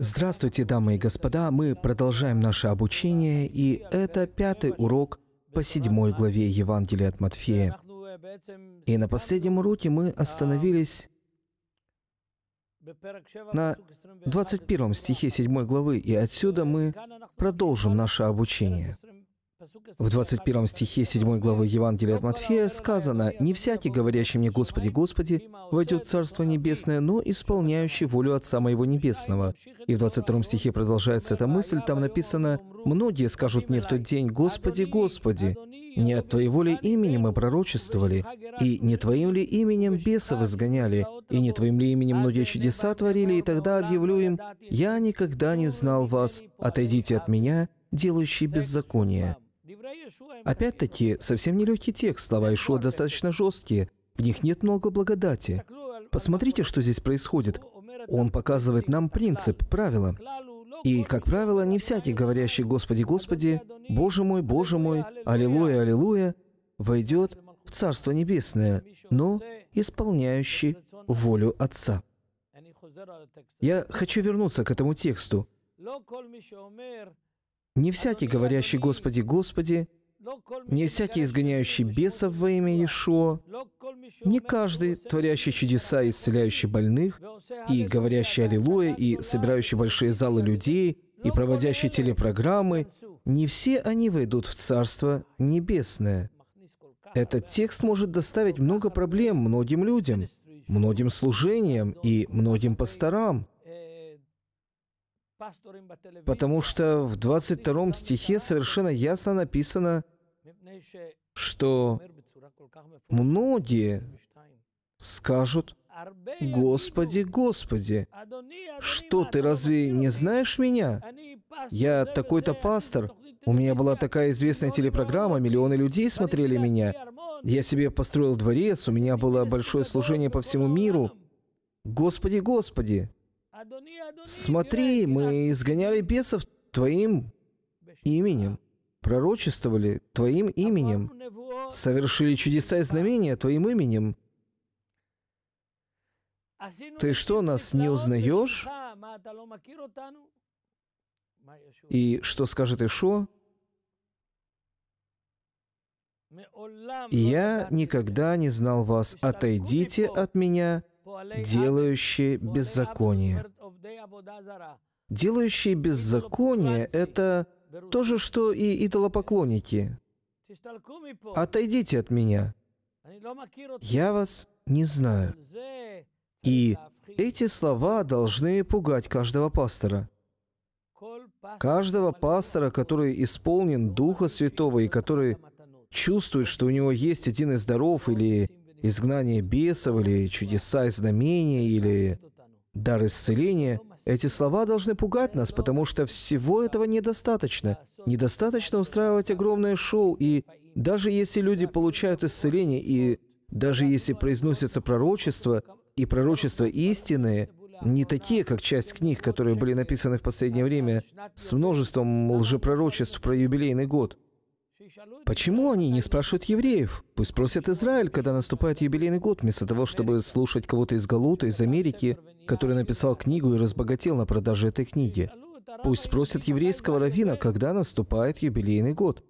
Здравствуйте, дамы и господа. Мы продолжаем наше обучение, и это пятый урок по седьмой главе Евангелия от Матфея. И на последнем уроке мы остановились на 21 стихе 7 главы, и отсюда мы продолжим наше обучение. В 21 стихе 7 главы Евангелия от Матфея сказано, «Не всякий, говорящий мне «Господи, Господи», войдет в Царство Небесное, но исполняющий волю Отца Моего Небесного». И в 22 стихе продолжается эта мысль, там написано, «Многие скажут мне в тот день, «Господи, Господи, не от Твоей воли имени мы пророчествовали, и не Твоим ли именем бесов изгоняли, и не Твоим ли именем многие чудеса творили, и тогда объявлю им, «Я никогда не знал вас, отойдите от меня, делающие беззаконие». Опять-таки, совсем нелегкий текст, слова Ишуа достаточно жесткие, в них нет много благодати. Посмотрите, что здесь происходит. Он показывает нам принцип, правила. И, как правило, не всякий, говорящий «Господи, Господи», «Боже мой, Боже мой», «Аллилуйя, Аллилуйя», войдет в Царство Небесное, но исполняющий волю Отца. Я хочу вернуться к этому тексту. Не всякий, говорящий «Господи, Господи», не всякий изгоняющий бесов во имя Иешуа, не каждый, творящий чудеса, исцеляющий больных, и говорящий «Аллилуйя», и собирающий большие залы людей, и проводящий телепрограммы, не все они войдут в Царство Небесное. Этот текст может доставить много проблем многим людям, многим служениям и многим пасторам. Потому что в 22 стихе совершенно ясно написано, что многие скажут, «Господи, Господи, что ты разве не знаешь меня? Я такой-то пастор, у меня была такая известная телепрограмма, миллионы людей смотрели меня. Я себе построил дворец, у меня было большое служение по всему миру. Господи, Господи!» «Смотри, мы изгоняли бесов твоим именем, пророчествовали твоим именем, совершили чудеса и знамения твоим именем. Ты что, нас не узнаешь?» И что скажет Ишо? «Я никогда не знал вас. Отойдите от меня, делающие беззаконие. Делающие беззаконие — это то же, что и идолопоклонники. «Отойдите от меня, я вас не знаю». И эти слова должны пугать каждого пастора. Каждого пастора, который исполнен Духа Святого и который чувствует, что у него есть один из даров или изгнание бесов, или чудеса и знамения, или дар исцеления, эти слова должны пугать нас, потому что всего этого недостаточно. Недостаточно устраивать огромное шоу, и даже если люди получают исцеление, и даже если произносятся пророчества, и пророчества истинные, не такие, как часть книг, которые были написаны в последнее время с множеством лжепророчеств про юбилейный год – Почему они не спрашивают евреев? Пусть спросят Израиль, когда наступает юбилейный год, вместо того, чтобы слушать кого-то из Галута, из Америки, который написал книгу и разбогател на продаже этой книги. Пусть спросят еврейского равина, когда наступает юбилейный год.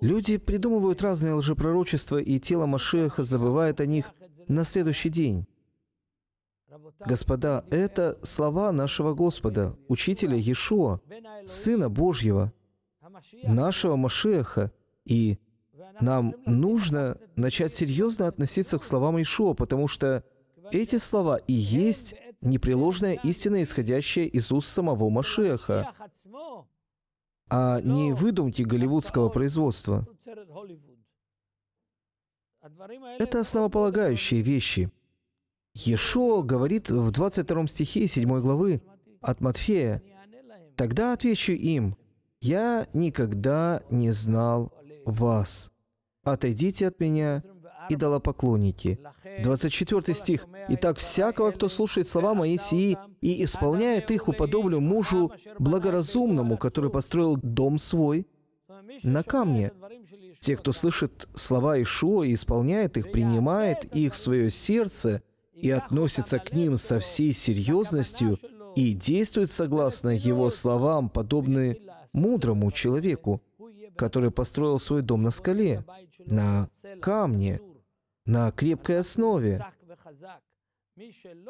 Люди придумывают разные лжепророчества, и тело Машеха забывает о них на следующий день. Господа, это слова нашего Господа, учителя Иешуа, Сына Божьего – нашего Машеха, и нам нужно начать серьезно относиться к словам Ишуа, потому что эти слова и есть непреложная истина, исходящая из уст самого Машеха, а не выдумки голливудского производства. Это основополагающие вещи. Ешо говорит в 22 стихе 7 главы от Матфея, «Тогда отвечу им, «Я никогда не знал вас. Отойдите от меня, идолопоклонники». 24 стих. «Итак, всякого, кто слушает слова мои сии и исполняет их, уподоблю мужу благоразумному, который построил дом свой на камне. Те, кто слышит слова Ишуа и исполняет их, принимает их в свое сердце и относится к ним со всей серьезностью и действует согласно его словам, подобны мудрому человеку, который построил свой дом на скале, на камне, на крепкой основе,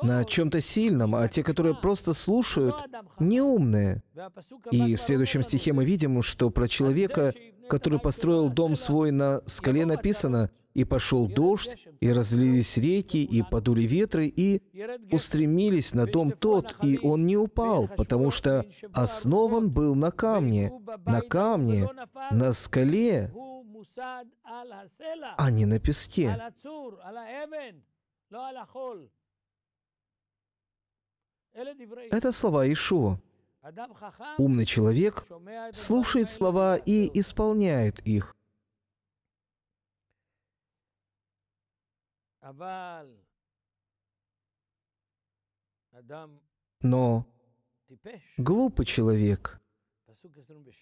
на чем-то сильном, а те, которые просто слушают, неумные. И в следующем стихе мы видим, что про человека, который построил дом свой на скале, написано – и пошел дождь, и разлились реки, и подули ветры, и устремились на дом тот, и он не упал, потому что основан был на камне, на камне, на скале, а не на песке. Это слова Ишуа. Умный человек слушает слова и исполняет их – Но глупый человек,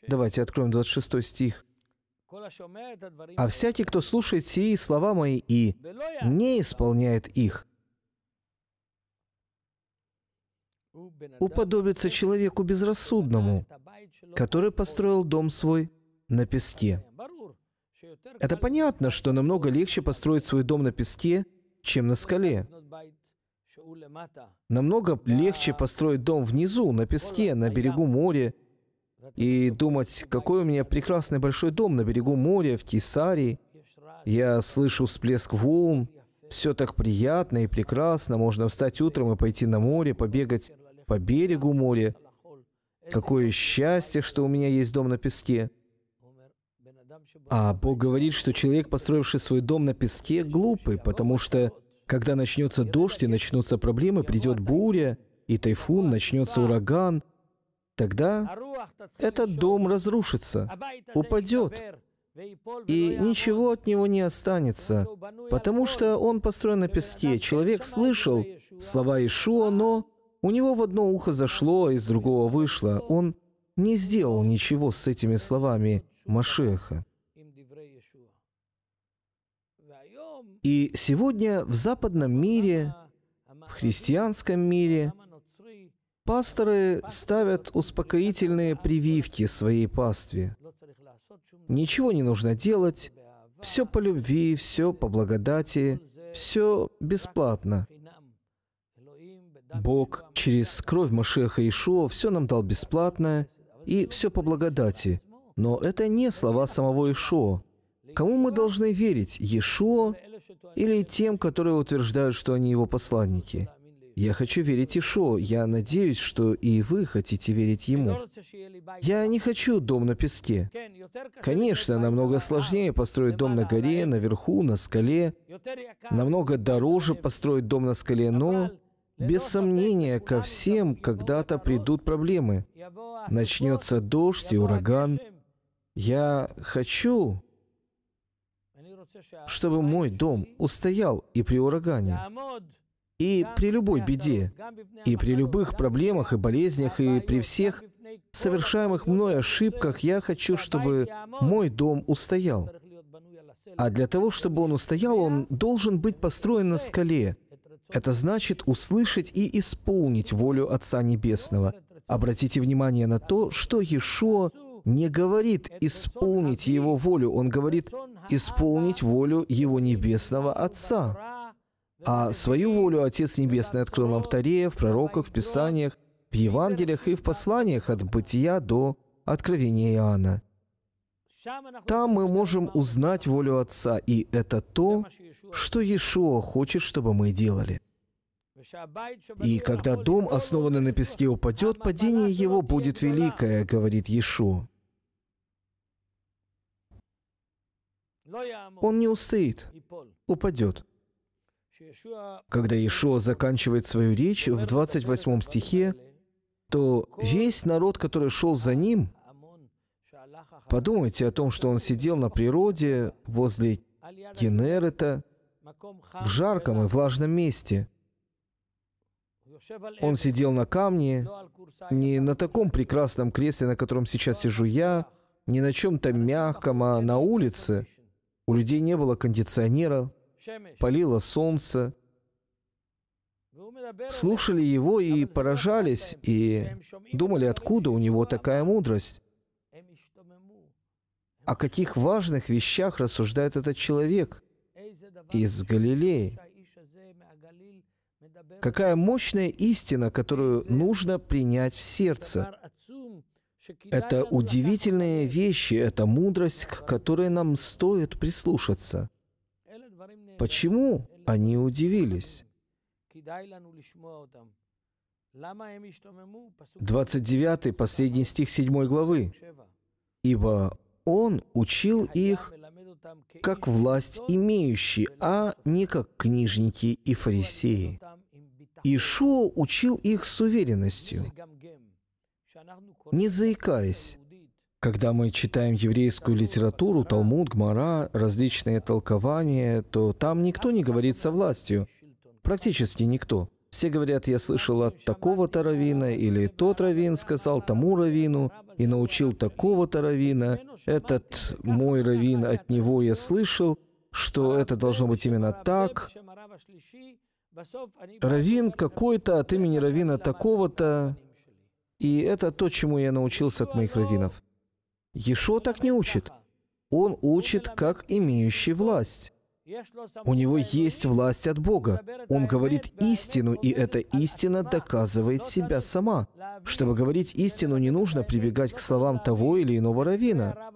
давайте откроем 26 стих, а всякий, кто слушает сии слова мои и не исполняет их, уподобится человеку безрассудному, который построил дом свой на песке. Это понятно, что намного легче построить свой дом на песке, чем на скале. Намного легче построить дом внизу, на песке, на берегу моря, и думать, какой у меня прекрасный большой дом на берегу моря, в Кисарии. Я слышу всплеск волн, все так приятно и прекрасно, можно встать утром и пойти на море, побегать по берегу моря. Какое счастье, что у меня есть дом на песке. А Бог говорит, что человек, построивший свой дом на песке, глупый, потому что когда начнется дождь и начнутся проблемы, придет буря и тайфун, начнется ураган, тогда этот дом разрушится, упадет, и ничего от него не останется, потому что он построен на песке. Человек слышал слова Ишуа, но у него в одно ухо зашло, а из другого вышло. Он не сделал ничего с этими словами Машеха. И сегодня в западном мире, в христианском мире, пасторы ставят успокоительные прививки своей пастве. Ничего не нужно делать, все по любви, все по благодати, все бесплатно. Бог через кровь Машеха Ишуа все нам дал бесплатно и все по благодати. Но это не слова самого Ишуа. Кому мы должны верить, Ешуа или тем, которые утверждают, что они его посланники. Я хочу верить Ишо, я надеюсь, что и вы хотите верить ему. Я не хочу дом на песке. Конечно, намного сложнее построить дом на горе, наверху, на скале. Намного дороже построить дом на скале, но... Без сомнения, ко всем когда-то придут проблемы. Начнется дождь и ураган. Я хочу, чтобы мой дом устоял и при урагане, и при любой беде, и при любых проблемах и болезнях, и при всех совершаемых мной ошибках, я хочу, чтобы мой дом устоял. А для того, чтобы он устоял, он должен быть построен на скале. Это значит услышать и исполнить волю Отца Небесного. Обратите внимание на то, что Иешуа не говорит «исполнить Его волю», он говорит «исполнить волю Его Небесного Отца». А свою волю Отец Небесный открыл нам в Таре, в пророках, в Писаниях, в Евангелиях и в посланиях от Бытия до Откровения Иоанна. Там мы можем узнать волю Отца, и это то, что Иешуа хочет, чтобы мы делали. И когда дом, основанный на песке, упадет, падение его будет великое, говорит Иешуа. Он не устоит, упадет. Когда Иешуа заканчивает свою речь в 28 стихе, то весь народ, который шел за ним, подумайте о том, что он сидел на природе возле Кенерета, в жарком и влажном месте. Он сидел на камне, не на таком прекрасном кресле, на котором сейчас сижу я, не на чем-то мягком, а на улице – у людей не было кондиционера, палило солнце. Слушали его и поражались, и думали, откуда у него такая мудрость. О каких важных вещах рассуждает этот человек из Галилеи? Какая мощная истина, которую нужно принять в сердце. Это удивительные вещи, это мудрость, к которой нам стоит прислушаться. Почему они удивились? 29 последний стих 7 главы. «Ибо Он учил их, как власть имеющий, а не как книжники и фарисеи». Ишуа учил их с уверенностью не заикаясь. Когда мы читаем еврейскую литературу, Талмуд, Гмара, различные толкования, то там никто не говорит со властью. Практически никто. Все говорят, я слышал от такого-то равина, или тот равин сказал тому равину, и научил такого-то равина, этот мой равин, от него я слышал, что это должно быть именно так. Равин какой-то от имени равина такого-то, и это то, чему я научился от моих раввинов. Ешо так не учит. Он учит как имеющий власть. У него есть власть от Бога. Он говорит истину, и эта истина доказывает себя сама. Чтобы говорить истину, не нужно прибегать к словам того или иного равина.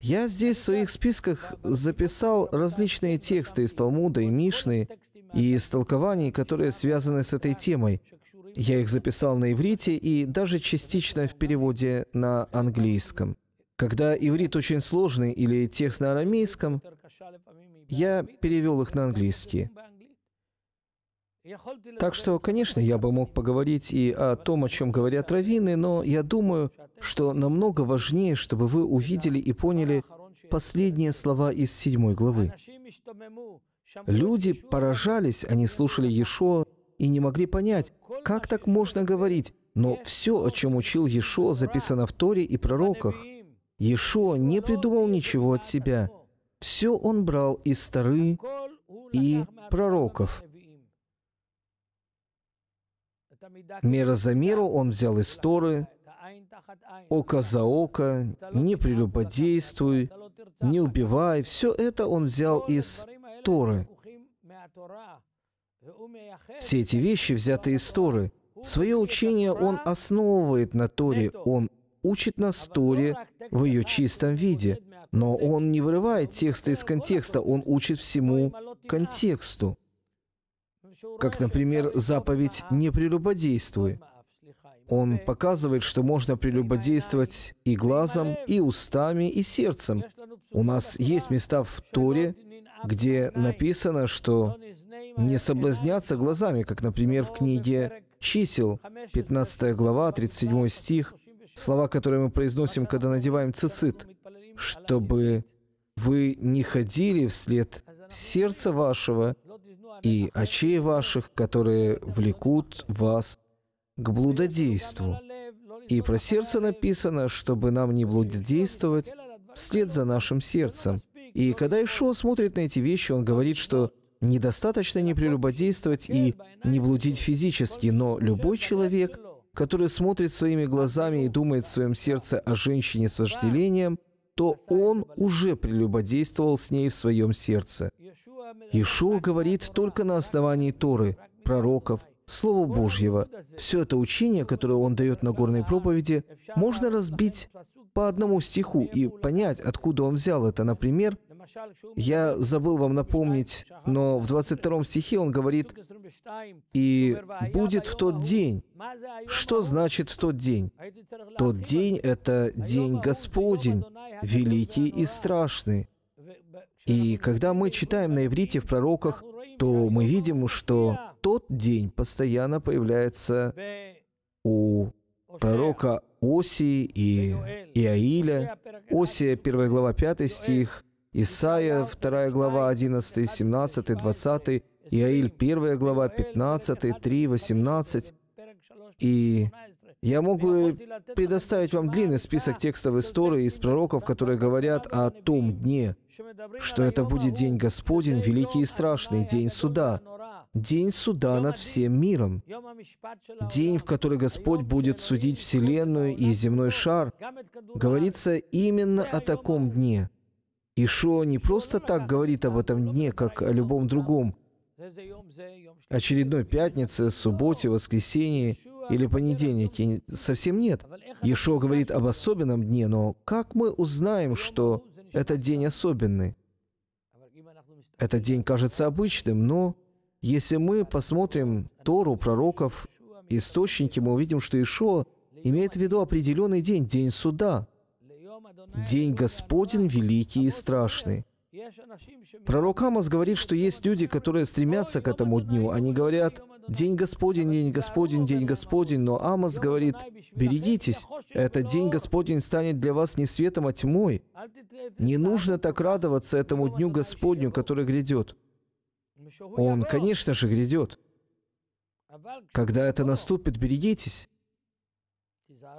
Я здесь в своих списках записал различные тексты из Талмуда и Мишны и из толкований, которые связаны с этой темой. Я их записал на иврите и даже частично в переводе на английском. Когда иврит очень сложный или текст на арамейском, я перевел их на английский. Так что, конечно, я бы мог поговорить и о том, о чем говорят раввины, но я думаю, что намного важнее, чтобы вы увидели и поняли последние слова из седьмой главы. Люди поражались, они слушали Иешуа, и не могли понять, как так можно говорить, но все, о чем учил Ешо, записано в Торе и пророках. Ешо не придумал ничего от себя. Все он брал из Торы и пророков. Мера за меру он взял из Торы, око за око, не прелюбодействуй, не убивай. Все это он взял из Торы. Все эти вещи взяты из Торы. Свое учение он основывает на Торе, он учит нас Торе в ее чистом виде. Но он не вырывает текста из контекста, он учит всему контексту. Как, например, заповедь «Не прелюбодействуй». Он показывает, что можно прелюбодействовать и глазом, и устами, и сердцем. У нас есть места в Торе, где написано, что не соблазняться глазами, как, например, в ну, книге «Чисел», 15 глава, 37 стих, слова, которые мы произносим, когда надеваем цицит, чтобы вы не ходили вслед сердца вашего и очей ваших, которые влекут вас к блудодейству. И про сердце написано, чтобы нам не блудодействовать вслед за нашим сердцем. И когда Ишуа смотрит на эти вещи, он говорит, что Недостаточно не прелюбодействовать и не блудить физически, но любой человек, который смотрит своими глазами и думает в своем сердце о женщине с вожделением, то он уже прелюбодействовал с ней в своем сердце. Иешуа говорит только на основании Торы, пророков, Слова Божьего. Все это учение, которое он дает на горной проповеди, можно разбить по одному стиху и понять, откуда он взял это. Например, я забыл вам напомнить, но в 22 стихе он говорит, «И будет в тот день». Что значит «в тот день»? Тот день — это день Господень, великий и страшный. И когда мы читаем на иврите в пророках, то мы видим, что тот день постоянно появляется у пророка Осии и Иаиля. Осия, 1 глава, 5 стих, Исаия 2 глава 11, 17, 20, Иаиль 1 глава 15, 3, 18. И я могу предоставить вам длинный список текстов истории из пророков, которые говорят о том дне, что это будет день Господень, великий и страшный, день суда, день суда над всем миром, день, в который Господь будет судить Вселенную и земной шар. Говорится именно о таком дне – Ишо не просто так говорит об этом дне, как о любом другом очередной пятнице, субботе, воскресенье или понедельнике. Совсем нет. Ишо говорит об особенном дне, но как мы узнаем, что этот день особенный? Этот день кажется обычным, но если мы посмотрим Тору, пророков, источники, мы увидим, что Ишо имеет в виду определенный день, день суда. День Господень великий и страшный. Пророк Амос говорит, что есть люди, которые стремятся к этому дню. Они говорят, День Господень, День Господень, День Господень. Но Амос говорит, берегитесь, этот День Господень станет для вас не светом, а тьмой. Не нужно так радоваться этому Дню Господню, который грядет. Он, конечно же, грядет. Когда это наступит, берегитесь.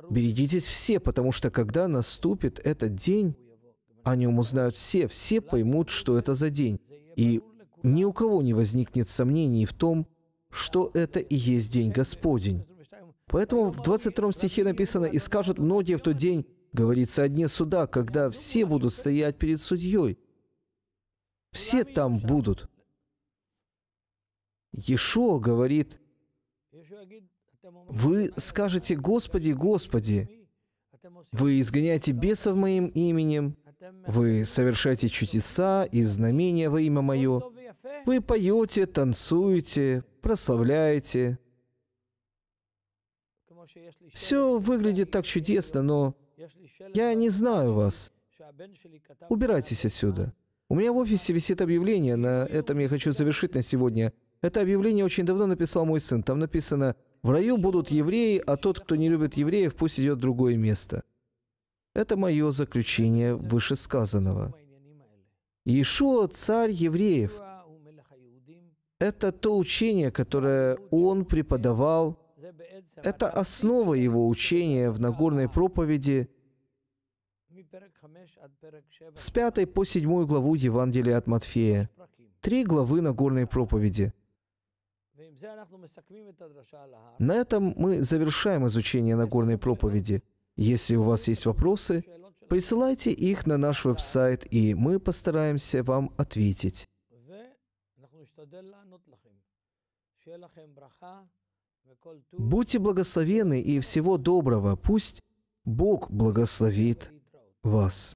Берегитесь все, потому что когда наступит этот день, о нем узнают все, все поймут, что это за день. И ни у кого не возникнет сомнений в том, что это и есть день Господень. Поэтому в 22 стихе написано, «И скажут многие в тот день, говорится о дне суда, когда все будут стоять перед судьей». Все там будут. Ешо говорит, вы скажете, Господи, Господи, вы изгоняете бесов моим именем, вы совершаете чудеса и знамения во имя Мое, вы поете, танцуете, прославляете. Все выглядит так чудесно, но я не знаю вас. Убирайтесь отсюда. У меня в офисе висит объявление, на этом я хочу завершить на сегодня. Это объявление очень давно написал мой сын. Там написано в раю будут евреи, а тот, кто не любит евреев, пусть идет в другое место. Это мое заключение вышесказанного. Иешуа – царь евреев. Это то учение, которое он преподавал. Это основа его учения в Нагорной проповеди с 5 по 7 главу Евангелия от Матфея. Три главы Нагорной проповеди – на этом мы завершаем изучение Нагорной проповеди. Если у вас есть вопросы, присылайте их на наш веб-сайт, и мы постараемся вам ответить. Будьте благословены и всего доброго. Пусть Бог благословит вас.